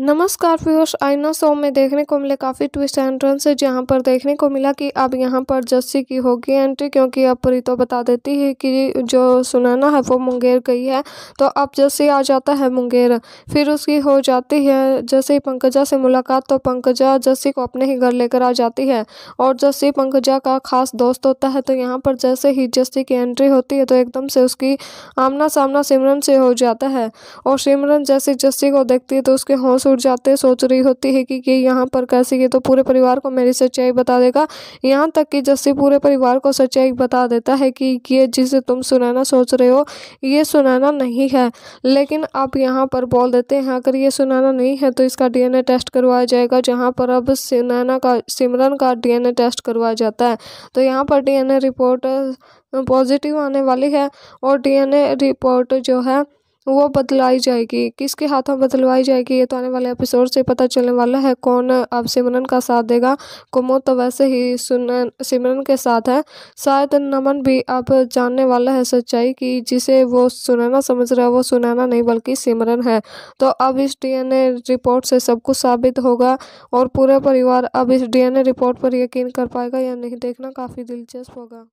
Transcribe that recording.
नमस्कार व्यूअर्स आईना शो में देखने को मिले काफ़ी ट्विस्ट एंट्रेंस है जहाँ पर देखने को मिला कि अब यहाँ पर जस्सी की होगी एंट्री क्योंकि अब परी तो बता देती है कि जो सुनाना है वो मुंगेर गई है तो अब जस्सी आ जाता है मुंगेर फिर उसकी हो जाती है जैसे ही पंकजा से मुलाकात तो पंकजा जस्सी को अपने ही घर लेकर आ जाती है और जस्सी पंकजा का खास दोस्त होता है तो यहाँ पर जैसे ही जस्सी की एंट्री होती है तो एकदम से उसकी आमना सामना सिमरन से हो जाता है और सिमरन जैसे जस्सी को देखती है तो उसके हौसले ससुर जाते सोच रही होती है कि ये यहाँ पर कैसे ये तो पूरे परिवार को मेरी सच्चाई बता देगा यहाँ तक कि जस्सी पूरे परिवार को सच्चाई बता देता है कि ये जिसे तुम सुनाना सोच रहे हो ये सुनाना नहीं है लेकिन आप यहाँ पर बोल देते हैं अगर ये सुनाना नहीं है तो इसका डी टेस्ट करवाया जाएगा जहाँ पर अब सुनाना का सिमरन का डी टेस्ट करवाया जाता है तो यहाँ पर डी रिपोर्ट पॉजिटिव आने वाली है और डीएनए रिपोर्ट जो है वो बदलाई जाएगी किसके हाथों बदलवाई जाएगी ये तो आने वाले एपिसोड से पता चलने वाला है कौन अब सिमरन का साथ देगा कुमो तो वैसे ही सुन सिमरन के साथ है शायद नमन भी अब जानने वाला है सच्चाई कि जिसे वो सुनैना समझ रहा है वो सुनैना नहीं बल्कि सिमरन है तो अब इस डीएनए रिपोर्ट से सब कुछ साबित होगा और पूरा परिवार अब इस डी रिपोर्ट पर यकीन कर पाएगा या नहीं देखना काफ़ी दिलचस्प होगा